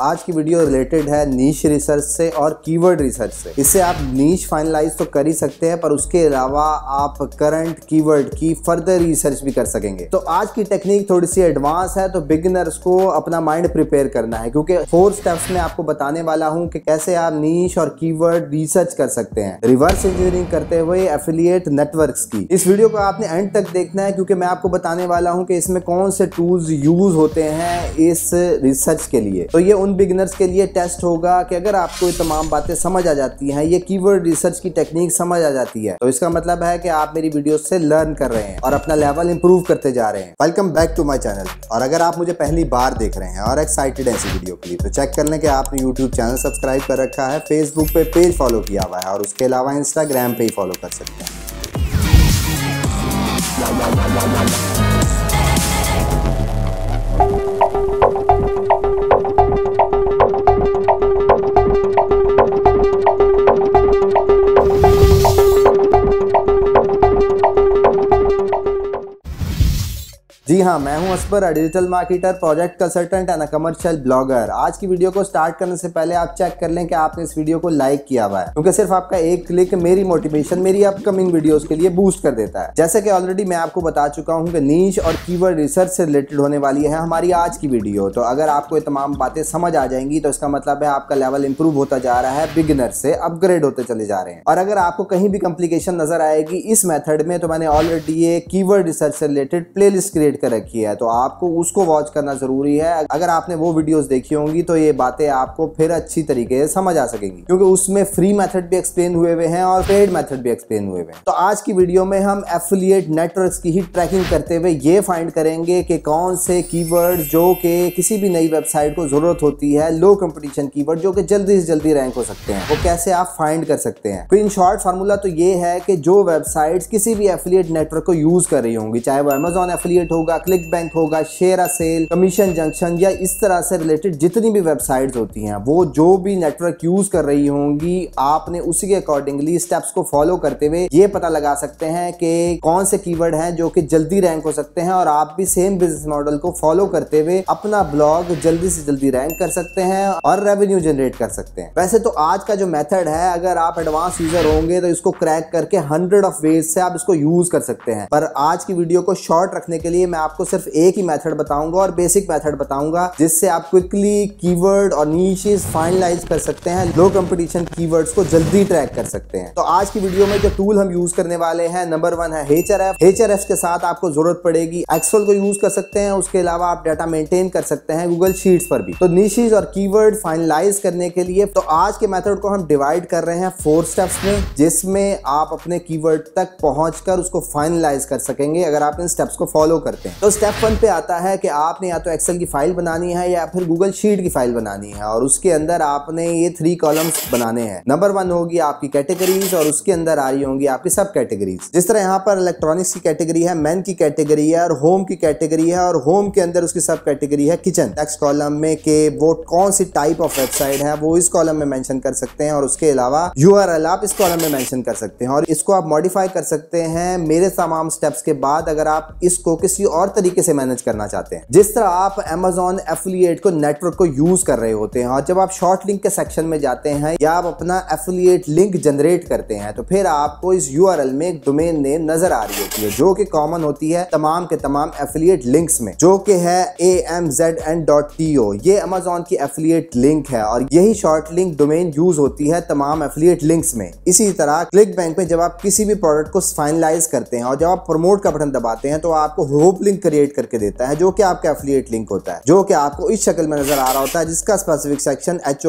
आज की video related है नीच रिसर्च से और कीवर्ड रिसर्च से इससे आप नीच फाइनलाइज तो कर ही सकते हैं पर उसके अलावा आप करंट कीवर्ड की फर्दर रिसर्च भी कर सकेंगे तो आज की टेक्निक थोड़ी सी एडवांस है तो बिगिनर्स को अपना माइंड प्रिपेयर करना है क्योंकि फोर स्टेप्स में आपको बताने वाला हूँ कि कैसे आप नीच और कीवर्ड रिसर्च कर सकते हैं रिवर्स इंजीनियरिंग करते हुए एफिलियट नेटवर्क की इस वीडियो को आपने एंड तक देखना है क्योंकि मैं आपको बताने वाला हूँ कि इसमें कौन से टूल्स यूज होते हैं इस रिसर्च के लिए तो ये उन बिगनर्स के लिए टेस्ट होगा कि अगर आपको ये तमाम बातें समझ आ जाती हैं ये कीवर्ड रिसर्च की टेक्निक समझ आ जाती है तो इसका मतलब है कि आप मेरी वीडियो से लर्न कर रहे हैं और अपना लेवल इंप्रूव करते जा रहे हैं welcome back to my channel और अगर आप मुझे पहली बार देख रहे हैं और एक्साइटेड है इसी वीडियो के लिए तो चेक कर लें कि आपने यूट्यूब चैनल सब्सक्राइब कर रखा है फेसबुक पे पेज फॉलो किया हुआ है और उसके अलावा इंस्टाग्राम पे ही फॉलो कर सकते हैं Thank you. हाँ मैं हूँ असपर digital marketer project consultant and commercial blogger आज की वीडियो को स्टार्ट करने से पहले आप चेक कर लें कि आपने इस वीडियो को लाइक किया हुआ है क्योंकि सिर्फ आपका एक क्लिक मेरी मोटिवेशन मेरी अपकमिंग वीडियोस के लिए बूस्ट कर देता है जैसे कि ऑलरेडी मैं आपको बता चुका हूँ कि नीच और कीवर्ड रिसर्च से रिलेटेड होने वाली है हमारी आज की वीडियो तो अगर आपको ये तमाम बातें समझ आ जाएंगी तो इसका मतलब है आपका लेवल इंप्रूव होता जा रहा है बिगिनर से अपग्रेड होते चले जा रहे हैं और अगर आपको कहीं भी कॉम्प्लिकेशन नजर आएगी इस मेथड में तो मैंने ऑलरेडी ये कीवर्ड रिसर्च से रिलेटेड प्लेलिस्ट क्रिएट कर रखी है तो आपको उसको वॉच करना ज़रूरी है अगर आपने वो वीडियोस देखी होंगी तो ये बातें आपको फिर अच्छी तरीके से समझ आ सकेंगी क्योंकि उसमें फ्री मेथड भी एक्सप्लेन हुए हुए हैं और पेड मेथड भी एक्सप्लेन हुए हुए हैं तो आज की वीडियो में हम एफिलियट नेटवर्क की ही ट्रैकिंग करते हुए ये फाइंड करेंगे कि कौन से की जो कि किसी भी नई वेबसाइट को ज़रूरत होती है लो कंपटीशन की जो कि जल्दी से जल्दी रैंक हो सकते हैं वो कैसे आप फाइंड कर सकते हैं तो इन शॉर्ट फार्मूला तो ये है कि जो वेबसाइट किसी भी एफिलियट नेटवर्क को यूज़ कर रही होंगी चाहे वो अमेजोन एफिलियट होगा क्लिक बैंक होगा शेयर सेल कमीशन जंक्शन या इस तरह से रिलेटेड जितनी भी वेबसाइट्स होती हैं वो जो भी नेटवर्क यूज कर रही होंगी आपने उसी के अकॉर्डिंगली स्टेप्स को फॉलो करते हुए ये पता लगा सकते हैं कि कौन से कीवर्ड हैं जो कि जल्दी रैंक हो सकते हैं और आप भी सेम बिजनेस मॉडल को फॉलो करते हुए अपना ब्लॉग जल्दी से जल्दी रैंक कर सकते हैं और रेवेन्यू जनरेट कर सकते हैं वैसे तो आज का जो मेथड है अगर आप एडवांस यूजर होंगे तो इसको क्रैक करके हंड्रेड ऑफ वेज से आप इसको यूज कर सकते हैं पर आज की वीडियो को शॉर्ट रखने के लिए मैं आप आपको सिर्फ एक ही मेथड बताऊंगा और बेसिक मेथड बताऊंगा जिससे आप क्विकली कीवर्ड और नीचे फाइनलाइज कर सकते हैं लो कंपटीशन कीवर्ड्स को जल्दी ट्रैक कर सकते हैं तो आज की वीडियो में जो टूल हम यूज करने वाले हैं नंबर वन है एच एच के साथ आपको जरूरत पड़ेगी एक्सल को यूज कर सकते हैं उसके अलावा आप डाटा मेंटेन कर सकते हैं गूगल शीट्स पर भी तो नीचेज और कीवर्ड फाइनलाइज करने के लिए तो आज के मेथड को हम डिवाइड कर रहे हैं फोर स्टेप्स में जिसमें आप अपने कीवर्ड तक पहुंचकर उसको फाइनलाइज कर सकेंगे अगर आप इन स्टेप्स को फॉलो करते हैं तो स्टेप वन पे आता है कि आपने या तो एक्सेल की फाइल बनानी है या फिर गूगल शीट की फाइल बनानी है और उसके अंदर आपने ये थ्री कॉलम्स बनाने हैं नंबर वन होगी आपकी कैटेगरीज और उसके अंदर आ रही होंगी आपकी सब कैटेगरीज जिस तरह यहाँ पर इलेक्ट्रॉनिक्स की कैटेगरी है मैन की कैटेगरी है और होम की कैटेगरी है और होम के अंदर उसकी सब कैटेगरी है किचन नेक्स्ट कॉलम में के वो कौन सी टाइप ऑफ वेबसाइट है वो इस कॉलम में मेंशन कर सकते हैं और उसके अलावा यू आप इस कॉलम में मेंशन कर सकते हैं और इसको आप मॉडिफाई कर सकते हैं मेरे तमाम स्टेप्स के बाद अगर आप इसको किसी और और तरीके से मैनेज करना चाहते हैं जिस तरह आप एमेजोन एफिलियट को नेटवर्क को यूज कर रहे होते हैं और जब आप शॉर्ट लिंक के सेक्शन में जाते हैं या आप अपना एफिलियट लिंक जनरेट करते हैं तो फिर आपको इस यू में एक डोमेन नेम नजर आ रही होती है जो कि कॉमन होती है तमाम के तमाम एफिलियट लिंक्स में जो कि है A M Z N dot T O ये अमेजोन की एफिलियट लिंक है और यही शॉर्ट लिंक डोमेन यूज होती है तमाम एफिलियट लिंक्स में इसी तरह क्लिक बैंक में जब आप किसी भी प्रोडक्ट को फाइनलाइज करते हैं और जब आप प्रमोट का बटन दबाते हैं तो आपको होप लिंक क्रिएट करके देता है जो कि आपका एफिलियट लिंक होता है जो कि आपको इस शक्ल में नजर आ रहा होता है जिसका स्पेसिफिक सेक्शन एच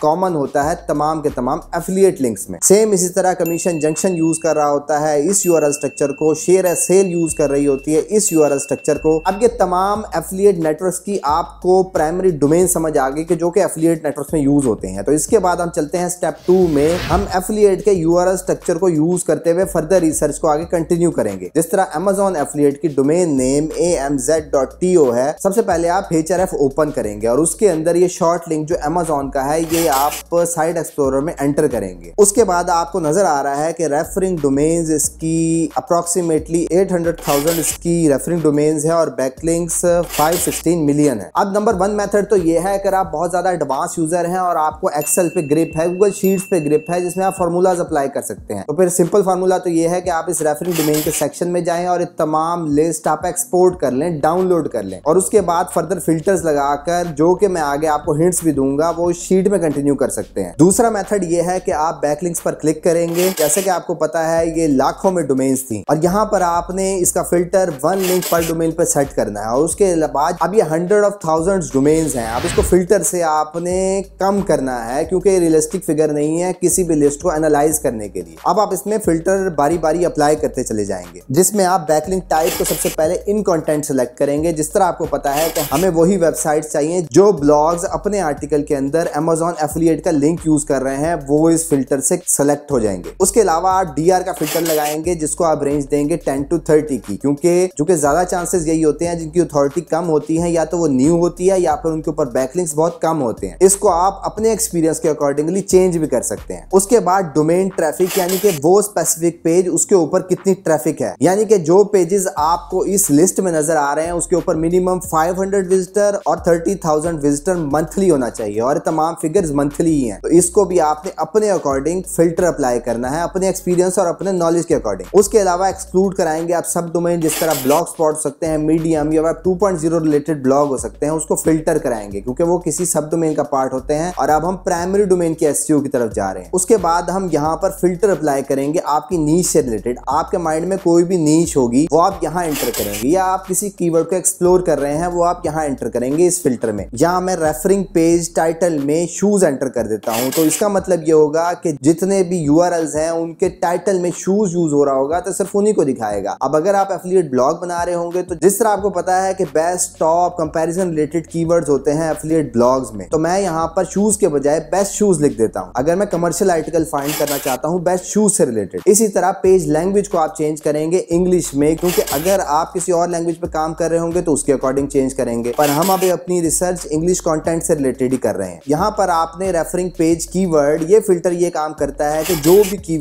कॉमन होता है तमाम के तमाम एफिलियट लिंक्स में सेम इसी तरह कमीशन जंक्शन यूज कर रहा होता है इस यू स्ट्रक्चर को शेयर या सेल यूज कर रही होती है इस यू स्ट्रक्चर को अब ये तमाम एफिलियट नेटवर्क की आपको प्राइमरी डोमेन समझ आ गई कि जो कि एफिलियट नेटवर्क में यूज होते हैं तो इसके बाद हम चलते हैं स्टेप टू में हम एफिलियट के यू स्ट्रक्चर को यूज करते हुए फर्दर रिसर्च को आगे कंटिन्यू करेंगे जिस तरह एमेजोन Amazon affiliate की डोमेन नेम amz.to है सबसे पहले आप एच आर ओपन करेंगे और उसके अंदर ये शॉर्ट लिंक जो Amazon का है ये आप साइट एक्सप्लोरर में एंटर करेंगे उसके बाद आपको नजर आ रहा है कि रेफरिंग डोमेन इसकी अप्रोक्सीमेटली 800,000 इसकी रेफरिंग डोमेन है और बैकलिंक्स 516 मिलियन है अब नंबर वन मेथड तो ये है अगर आप बहुत ज्यादा एडवांस यूजर हैं और आपको एक्सेल पे ग्रिप है गूगल शीट्स पे ग्रिप है जिसमें आप फॉर्मूलाज अप्लाई कर सकते हैं तो फिर सिंपल फार्मूला तो ये है कि आप इस रेफरिंग डोमेन के सेक्शन में जाएं और तमाम लिस्ट आप एक्सपोर्ट कर लें डाउनलोड कर लें और उसके बाद फर्दर फिल्टर्स लगाकर जो कि मैं आगे आपको हिंट्स भी दूंगा वो शीट में कंटिन्यू कर सकते हैं दूसरा मेथड ये है कि आप बैकलिंक्स पर क्लिक करेंगे जैसे कि आपको पता है ये लाखों में डोमेन्स थी और यहाँ पर आपने इसका फिल्टर वन लिंक पर डोमेन पर सेट करना है और उसके बाद अब ये हंड्रेड ऑफ थाउजेंड डोमेन्स हैं अब इसको फिल्टर से आपने कम करना है क्योंकि रियलिस्टिक फिगर नहीं है किसी भी लिस्ट को एनालाइज करने के लिए अब आप इसमें फिल्टर बारी बारी अप्लाई करते चले जाएंगे जिसमें आप बैकलिंग टाइप को सबसे पहले इन कंटेंट सेलेक्ट करेंगे जिस तरह आपको पता है कि हमें वही वेबसाइट चाहिए जो ब्लॉग्स अपने आर्टिकल के अंदर अमेजोन एफिलियट का लिंक यूज कर रहे हैं वो इस फिल्टर से सेलेक्ट हो जाएंगे उसके अलावा आप डी का फिल्टर लगाएंगे जिसको आप रेंज देंगे टेन टू थर्टी की क्योंकि चूंकि ज्यादा चांसेस यही होते हैं जिनकी अथॉरिटी कम होती है या तो वो न्यू होती है या फिर उनके ऊपर बैकलिंग्स बहुत कम होते हैं इसको आप अपने एक्सपीरियंस के अकॉर्डिंगली चेंज भी कर सकते हैं उसके बाद डोमेन ट्रैफिक यानी कि वो स्पेसिफिक पेज उसके ऊपर कितनी ट्रैफिक है यानी कि जो पेजेस आपको इस लिस्ट में नजर आ रहे हैं उसके ऊपर मिनिमम 500 विजिटर और 30,000 विजिटर मंथली होना चाहिए और तमाम फिगर्स मंथली ही हैं तो इसको भी आपने अपने अकॉर्डिंग फिल्टर अप्लाई करना है अपने एक्सपीरियंस और अपने नॉलेज के अकॉर्डिंग उसके अलावा एक्सक्लूड कराएंगे आप सब डोमेन जिस तरह ब्लॉग स्पॉट सकते हैं मीडियम या टू रिलेटेड ब्लॉग हो सकते हैं उसको फिल्टर कराएंगे क्योंकि वो किसी सब डोमेन का पार्ट होते हैं और अब हम प्राइमरी डोमेन के एस e की तरफ जा रहे हैं उसके बाद हम यहाँ पर फिल्टर अप्लाई करेंगे आपकी नीच से रिलेटेड आपके माइंड में कोई भी नीच होगी होगी वो आप यहाँ एंटर करेंगे या आप किसी कीवर्ड को एक्सप्लोर कर रहे हैं वो आप यहाँ एंटर करेंगे इस फिल्टर में यहाँ मैं रेफरिंग पेज टाइटल में शूज एंटर कर देता हूँ तो इसका मतलब ये होगा कि जितने भी यू हैं उनके टाइटल में शूज यूज हो रहा होगा तो सिर्फ उन्हीं को दिखाएगा अब अगर आप एफिलियट ब्लॉग बना रहे होंगे तो जिस तरह आपको पता है कि बेस्ट टॉप कंपेरिजन रिलेटेड की होते हैं एफिलियट ब्लॉग्स में तो मैं यहाँ पर शूज के बजाय बेस्ट शूज लिख देता हूँ अगर मैं कमर्शियल आर्टिकल फाइंड करना चाहता हूँ बेस्ट शूज से रिलेटेड इसी तरह पेज लैंग्वेज को आप चेंज करेंगे इंग्लिश में में क्योंकि अगर आप किसी और लैंग्वेज पर काम कर रहे होंगे तो उसके अकॉर्डिंग चेंज करेंगे पर हम अभी अपनी रिसर्च इंग्लिश कॉन्टेंट से रिलेटेड ही कर रहे हैं यहाँ पर आपने रेफरिंग पेज की ये फिल्टर ये काम करता है कि जो भी की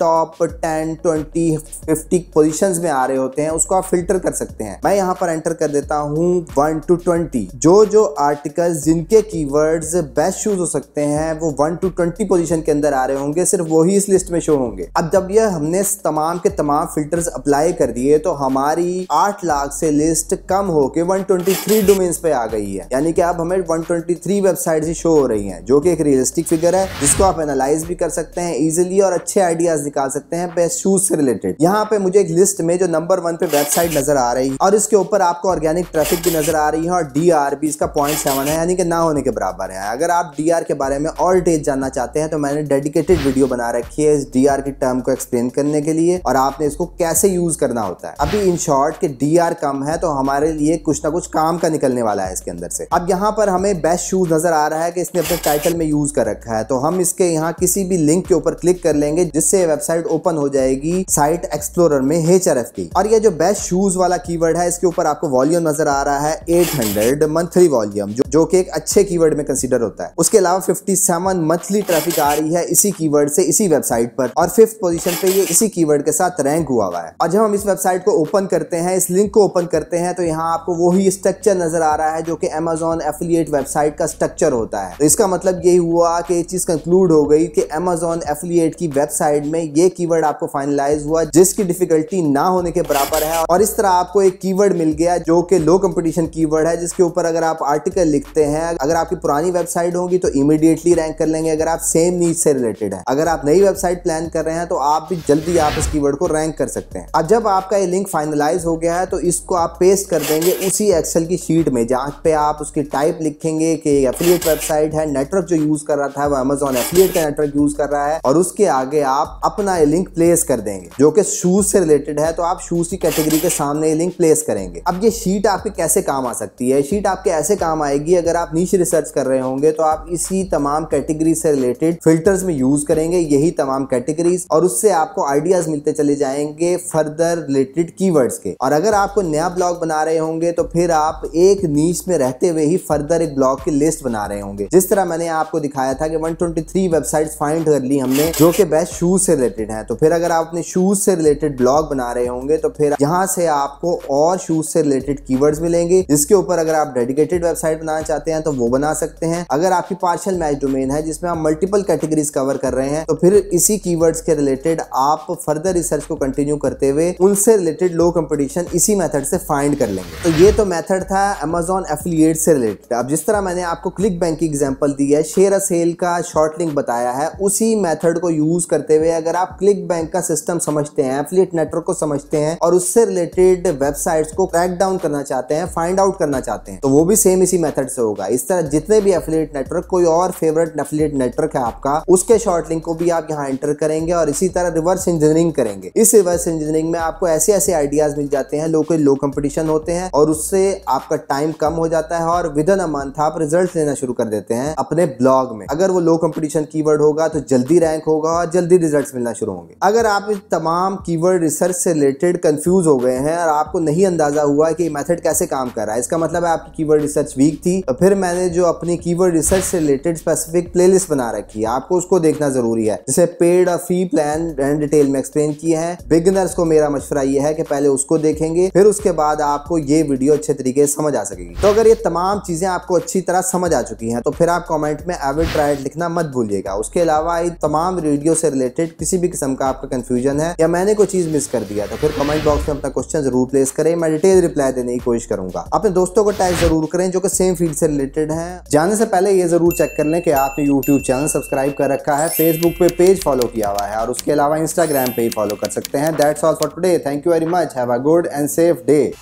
top ten twenty fifty position में आ रहे होते हैं उसको आप फिल्टर कर सकते हैं मैं यहाँ पर एंटर कर देता हूँ वन टू ट्वेंटी जो जो आर्टिकल जिनके कीवर्ड्स बेस्ट शूज हो सकते हैं वो वन टू ट्वेंटी पोजिशन के अंदर आ रहे होंगे सिर्फ वही इस लिस्ट में शो होंगे अब जब ये हमने तमाम के तमाम फिल्टर अप्लाई कर कर दिए तो हमारी आठ लाख से लिस्ट कम होके थ्री डोमेन्स पे आ गई है यानी कि अब हमें वन ट्वेंटी थ्री वेबसाइट ही शो हो रही है जो कि एक रियलिस्टिक फिगर है जिसको आप एनालाइज भी कर सकते हैं इजिली और अच्छे आइडियाज निकाल सकते हैं बेस्ट शूज से रिलेटेड यहाँ पे मुझे एक लिस्ट में जो नंबर वन पे वेबसाइट नजर आ रही है और इसके ऊपर आपको ऑर्गेनिक ट्रैफिक भी नजर आ रही है और डी आर इसका पॉइंट सेवन है यानी कि ना होने के बराबर है अगर आप डी आर के बारे में और डिटेल जानना चाहते हैं तो मैंने डेडिकेटेड वीडियो बना रखी है इस डी आर की टर्म को एक्सप्लेन करने के लिए और आपने इसको कैसे यूज करना करना होता है अभी इन शॉर्ट के डी कम है तो हमारे लिए कुछ ना कुछ काम का निकलने वाला है इसके अंदर से अब यहाँ पर हमें बेस्ट शूज नजर आ रहा है कि इसने अपने टाइटल में यूज कर रखा है तो हम इसके यहाँ किसी भी लिंक के ऊपर क्लिक कर लेंगे जिससे वेबसाइट ओपन हो जाएगी साइट एक्सप्लोरर में एच आर की और ये जो बेस्ट शूज वाला की है इसके ऊपर आपको वॉल्यूम नजर आ रहा है एट मंथली वॉल्यूम जो, जो कि एक अच्छे की में कंसिडर होता है उसके अलावा फिफ्टी मंथली ट्रैफिक आ रही है इसी की से इसी वेबसाइट पर और फिफ्थ पोजिशन पे ये इसी की के साथ रैंक हुआ हुआ है और जब हम इस वेबसाइट को ओपन करते हैं इस लिंक को ओपन करते हैं तो यहाँ आपको वही स्ट्रक्चर नजर आ रहा है जो कि अमेजोन एफिलियट वेबसाइट का स्ट्रक्चर होता है तो इसका मतलब यही हुआ कि ये चीज़ कंक्लूड हो गई कि अमेजोन एफिलियट की वेबसाइट में ये कीवर्ड आपको फाइनलाइज हुआ जिसकी डिफिकल्टी ना होने के बराबर है और इस तरह आपको एक कीवर्ड मिल गया जो कि लो कंपटीशन कीवर्ड है जिसके ऊपर अगर आप आर्टिकल लिखते हैं अगर आपकी पुरानी वेबसाइट होगी तो इमीडिएटली रैंक कर लेंगे अगर आप सेम नीच से रिलेटेड है अगर आप नई वेबसाइट प्लान कर रहे हैं तो आप भी जल्दी आप इस कीवर्ड को रैंक कर सकते हैं अब जब आप आपका ये लिंक फाइनलाइज हो गया है तो इसको आप पेस्ट कर देंगे उसी एक्सेल की शीट में जहाँ पे आप उसकी टाइप लिखेंगे कि एफिलिएट वेबसाइट है नेटवर्क जो यूज़ कर रहा था वो अमेजोन एफिलिएट का नेटवर्क यूज़ कर रहा है और उसके आगे आप अपना ये लिंक प्लेस कर देंगे जो कि शूज़ से रिलेटेड है तो आप शूज़ की कैटेगरी के सामने ये लिंक प्लेस करेंगे अब ये शीट आपके कैसे काम आ सकती है शीट आपके ऐसे काम आएगी अगर आप नीच रिसर्च कर रहे होंगे तो आप इसी तमाम कैटेगरी से रिलेटेड फिल्टर्स में यूज़ करेंगे यही तमाम कैटेगरीज और उससे आपको आइडियाज़ मिलते चले जाएंगे फर्दर रिलेटेड कीवर्ड्स के और अगर आपको नया ब्लॉग बना रहे होंगे तो फिर आप एक नीच में रहते हुए ही फर्दर एक ब्लॉग की लिस्ट बना रहे होंगे जिस तरह मैंने आपको दिखाया था कि 123 वेबसाइट फाइंड कर ली हमने जो कि बेस्ट शूज से रिलेटेड है तो फिर अगर आप अपने शूज से रिलेटेड ब्लॉग बना रहे होंगे तो फिर यहाँ से आपको और शूज से रिलेटेड की मिलेंगे जिसके ऊपर अगर आप डेडिकेटेड वेबसाइट बनाना चाहते हैं तो वो बना सकते हैं अगर आपकी पार्शल मैच डोमेन है जिसमें आप मल्टीपल कैटेगरीज कवर कर रहे हैं तो फिर इसी कीवर्ड्स के रिलेटेड आप फर्दर रिसर्च को कंटिन्यू करते हुए उन से रिलेटेड लो कंपटीशन इसी मेथड से फाइंड कर लेंगे तो ये तो मेथड था अमेजोन एफिलियट से रिलेटेड अब जिस तरह मैंने आपको क्लिक बैंक की एग्जाम्पल दी है शेयर अ सेल का शॉर्ट लिंक बताया है उसी मेथड को यूज करते हुए अगर आप क्लिक बैंक का सिस्टम समझते हैं एफिलियट नेटवर्क को समझते हैं और उससे रिलेटेड वेबसाइट्स को क्रैक डाउन करना चाहते हैं फाइंड आउट करना चाहते हैं तो वो भी सेम इसी मेथड से होगा इस तरह जितने भी एफिलियट नेटवर्क कोई और फेवरेट एफिलियट नेटवर्क है आपका उसके शॉर्ट लिंक को भी आप यहाँ एंटर करेंगे और इसी तरह रिवर्स इंजीनियरिंग करेंगे इस रिवर्स इंजीनियरिंग में आपको आपको ऐसे ऐसे आइडियाज मिल जाते हैं लोग लो कंपटीशन होते हैं और उससे आपका टाइम कम हो जाता है और विद इन अ मंथ आप रिजल्ट लेना शुरू कर देते हैं अपने ब्लॉग में अगर वो लो कंपटीशन कीवर्ड होगा तो जल्दी रैंक होगा और जल्दी रिजल्ट मिलना शुरू होंगे अगर आप इस तमाम कीवर्ड रिसर्च से रिलेटेड कंफ्यूज हो गए हैं और आपको नहीं अंदाजा हुआ कि मेथड कैसे काम कर रहा है इसका मतलब है आपकी कीवर्ड रिसर्च वीक थी और तो फिर मैंने जो अपनी कीवर्ड रिसर्च से रिलेटेड स्पेसिफिक प्लेलिस्ट बना रखी है आपको उसको देखना जरूरी है जिसे पेड और फी प्लान एंड डिटेल में एक्सप्लेन किए हैं बिगिनर्स को मेरा मशवरा खतरा ये है कि पहले उसको देखेंगे फिर उसके बाद आपको ये वीडियो अच्छे तरीके से समझ आ सकेगी तो अगर ये तमाम चीजें आपको अच्छी तरह समझ आ चुकी हैं तो फिर आप कमेंट में एविड ट्राइड लिखना मत भूलिएगा उसके अलावा तमाम वीडियो से रिलेटेड किसी भी किस्म का आपका कंफ्यूजन है या मैंने कोई चीज मिस कर दिया तो फिर कमेंट बॉक्स में अपना क्वेश्चन जरूर प्लेस करें मैं डिटेल रिप्लाई देने की कोशिश करूंगा अपने दोस्तों को टैग जरूर करें जो कि सेम फील्ड से रिलेटेड है जाने से पहले ये जरूर चेक कर लें कि आपने यूट्यूब चैनल सब्सक्राइब कर रखा है फेसबुक पे पेज फॉलो किया हुआ है और उसके अलावा इंस्टाग्राम पे ही फॉलो कर सकते हैं that's all for today Thank you very much. Have a good and safe day.